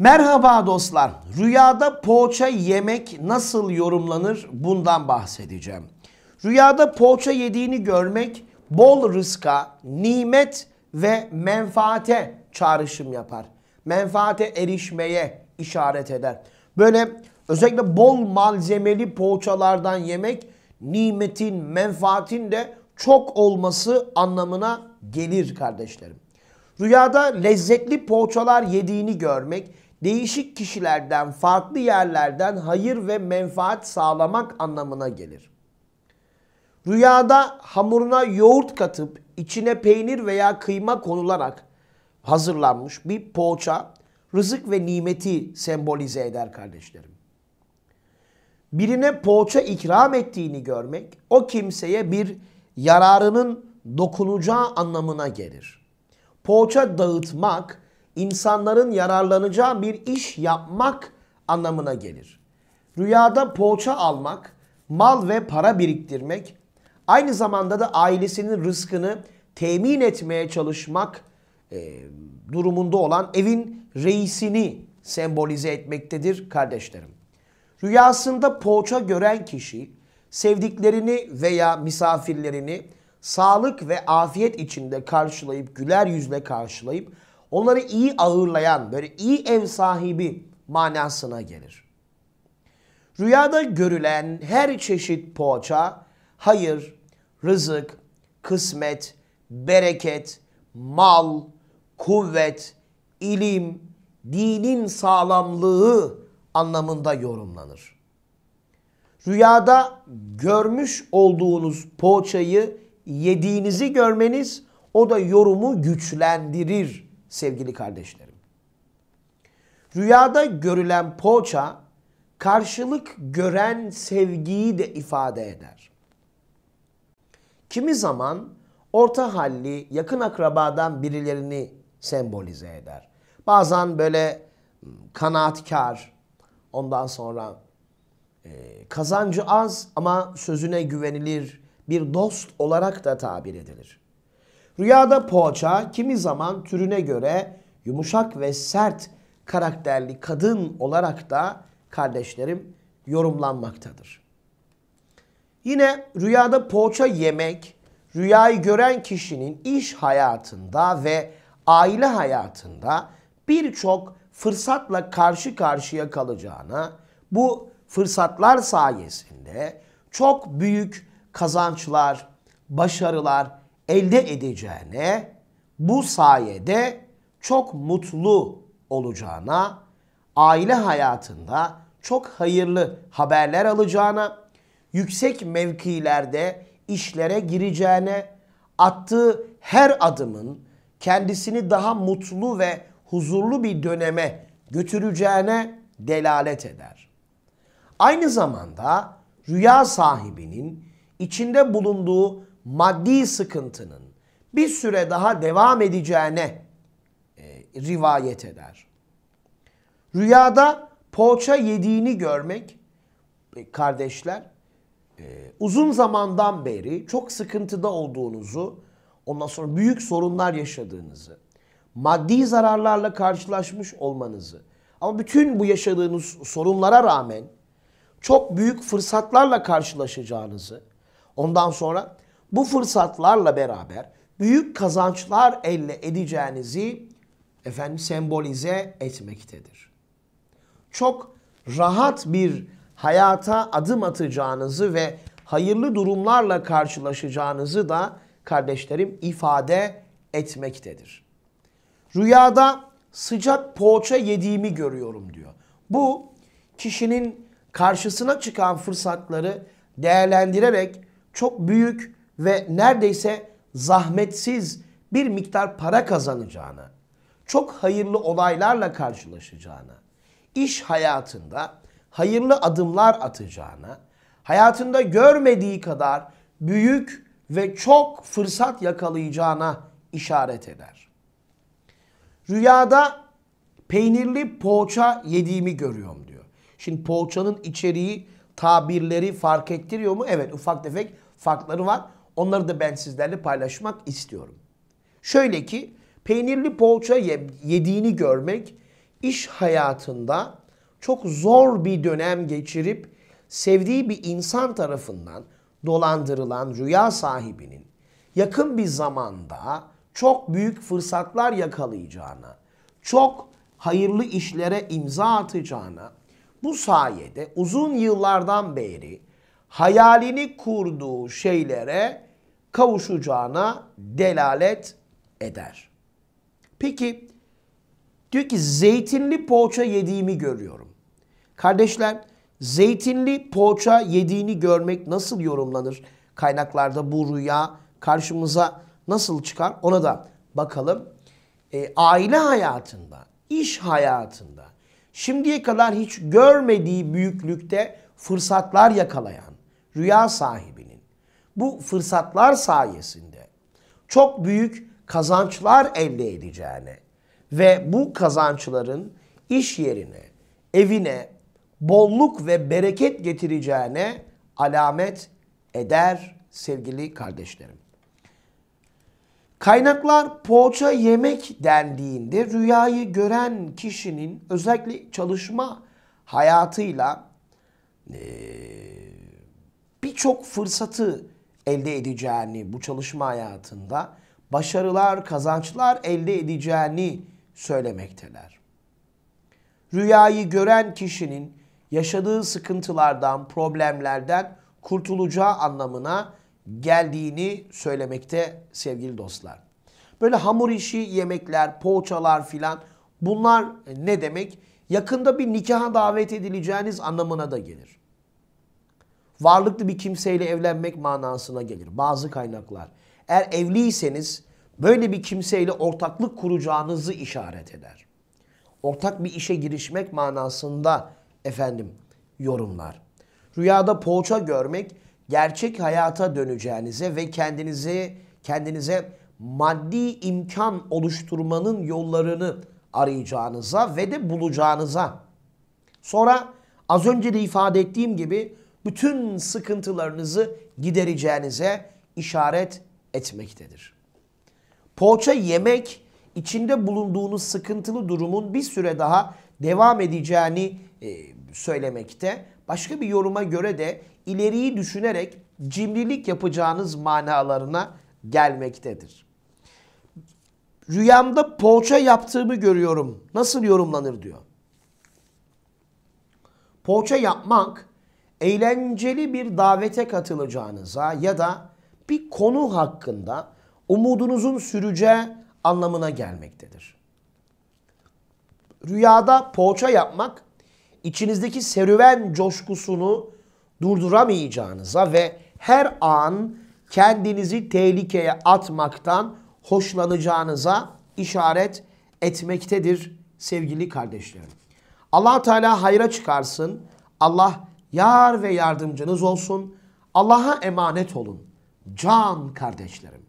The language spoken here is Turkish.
Merhaba dostlar. Rüyada poğaça yemek nasıl yorumlanır bundan bahsedeceğim. Rüyada poğaça yediğini görmek bol rızka, nimet ve menfaate çağrışım yapar. Menfaate erişmeye işaret eder. Böyle özellikle bol malzemeli poğaçalardan yemek nimetin, menfaatin de çok olması anlamına gelir kardeşlerim. Rüyada lezzetli poğaçalar yediğini görmek değişik kişilerden, farklı yerlerden hayır ve menfaat sağlamak anlamına gelir. Rüyada hamuruna yoğurt katıp içine peynir veya kıyma konularak hazırlanmış bir poğaça rızık ve nimeti sembolize eder kardeşlerim. Birine poğaça ikram ettiğini görmek o kimseye bir yararının dokunacağı anlamına gelir. Poğaça dağıtmak insanların yararlanacağı bir iş yapmak anlamına gelir. Rüyada poğaça almak, mal ve para biriktirmek, aynı zamanda da ailesinin rızkını temin etmeye çalışmak e, durumunda olan evin reisini sembolize etmektedir kardeşlerim. Rüyasında poğaça gören kişi sevdiklerini veya misafirlerini sağlık ve afiyet içinde karşılayıp güler yüzle karşılayıp Onları iyi ağırlayan, böyle iyi ev sahibi manasına gelir. Rüyada görülen her çeşit poğaça, hayır, rızık, kısmet, bereket, mal, kuvvet, ilim, dinin sağlamlığı anlamında yorumlanır. Rüyada görmüş olduğunuz poğaçayı yediğinizi görmeniz o da yorumu güçlendirir sevgili kardeşlerim. Rüyada görülen poğaça karşılık gören sevgiyi de ifade eder. Kimi zaman orta halli yakın akrabadan birilerini sembolize eder. Bazen böyle ıı, kanaatkar, ondan sonra e, kazancı az ama sözüne güvenilir bir dost olarak da tabir edilir. Rüyada poğaça kimi zaman türüne göre yumuşak ve sert karakterli kadın olarak da kardeşlerim yorumlanmaktadır. Yine rüyada poğaça yemek rüyayı gören kişinin iş hayatında ve aile hayatında birçok fırsatla karşı karşıya kalacağına, bu fırsatlar sayesinde çok büyük kazançlar, başarılar elde edeceğine, bu sayede çok mutlu olacağına, aile hayatında çok hayırlı haberler alacağına, yüksek mevkilerde işlere gireceğine, attığı her adımın kendisini daha mutlu ve huzurlu bir döneme götüreceğine delalet eder. Aynı zamanda rüya sahibinin içinde bulunduğu maddi sıkıntının bir süre daha devam edeceğine e, rivayet eder. Rüyada poğaça yediğini görmek e, kardeşler e, uzun zamandan beri çok sıkıntıda olduğunuzu ondan sonra büyük sorunlar yaşadığınızı maddi zararlarla karşılaşmış olmanızı ama bütün bu yaşadığınız sorunlara rağmen çok büyük fırsatlarla karşılaşacağınızı ondan sonra bu fırsatlarla beraber büyük kazançlar elde edeceğinizi efendim sembolize etmektedir. Çok rahat bir hayata adım atacağınızı ve hayırlı durumlarla karşılaşacağınızı da kardeşlerim ifade etmektedir. Rüyada sıcak poğaça yediğimi görüyorum diyor. Bu kişinin karşısına çıkan fırsatları değerlendirerek çok büyük ve neredeyse zahmetsiz bir miktar para kazanacağını, çok hayırlı olaylarla karşılaşacağını, iş hayatında hayırlı adımlar atacağını, hayatında görmediği kadar büyük ve çok fırsat yakalayacağına işaret eder. Rüyada peynirli poğaça yediğimi görüyorum diyor. Şimdi poğaçanın içeriği, tabirleri fark ettiriyor mu? Evet ufak tefek farkları var. Onları da ben sizlerle paylaşmak istiyorum. Şöyle ki peynirli poğaça yediğini görmek iş hayatında çok zor bir dönem geçirip sevdiği bir insan tarafından dolandırılan rüya sahibinin yakın bir zamanda çok büyük fırsatlar yakalayacağına, çok hayırlı işlere imza atacağına, bu sayede uzun yıllardan beri hayalini kurduğu şeylere kavuşacağına delalet eder. Peki diyor ki zeytinli poğaça yediğimi görüyorum. Kardeşler zeytinli poğaça yediğini görmek nasıl yorumlanır? Kaynaklarda bu rüya karşımıza nasıl çıkar ona da bakalım. E, aile hayatında, iş hayatında şimdiye kadar hiç görmediği büyüklükte fırsatlar yakalayan rüya sahibi bu fırsatlar sayesinde çok büyük kazançlar elde edeceğine ve bu kazançların iş yerine, evine bolluk ve bereket getireceğine alamet eder sevgili kardeşlerim. Kaynaklar poğaça yemek dendiğinde rüyayı gören kişinin özellikle çalışma hayatıyla birçok fırsatı elde edeceğini bu çalışma hayatında başarılar, kazançlar elde edeceğini söylemekteler. Rüyayı gören kişinin yaşadığı sıkıntılardan, problemlerden kurtulacağı anlamına geldiğini söylemekte sevgili dostlar. Böyle hamur işi, yemekler, poğaçalar filan bunlar ne demek? Yakında bir nikaha davet edileceğiniz anlamına da gelir varlıklı bir kimseyle evlenmek manasına gelir bazı kaynaklar. Eğer evliyseniz böyle bir kimseyle ortaklık kuracağınızı işaret eder. Ortak bir işe girişmek manasında efendim yorumlar. Rüyada poğaça görmek gerçek hayata döneceğinize ve kendinizi kendinize maddi imkan oluşturmanın yollarını arayacağınıza ve de bulacağınıza. Sonra az önce de ifade ettiğim gibi bütün sıkıntılarınızı gidereceğinize işaret etmektedir. Poğaça yemek içinde bulunduğunuz sıkıntılı durumun bir süre daha devam edeceğini e, söylemekte. Başka bir yoruma göre de ileriyi düşünerek cimrilik yapacağınız manalarına gelmektedir. Rüyamda poğaça yaptığımı görüyorum. Nasıl yorumlanır diyor. Poğaça yapmak eğlenceli bir davete katılacağınıza ya da bir konu hakkında umudunuzun süreceği anlamına gelmektedir. Rüyada poğaça yapmak içinizdeki serüven coşkusunu durduramayacağınıza ve her an kendinizi tehlikeye atmaktan hoşlanacağınıza işaret etmektedir sevgili kardeşlerim. Allah Teala hayra çıkarsın. Allah yar ve yardımcınız olsun. Allah'a emanet olun can kardeşlerim.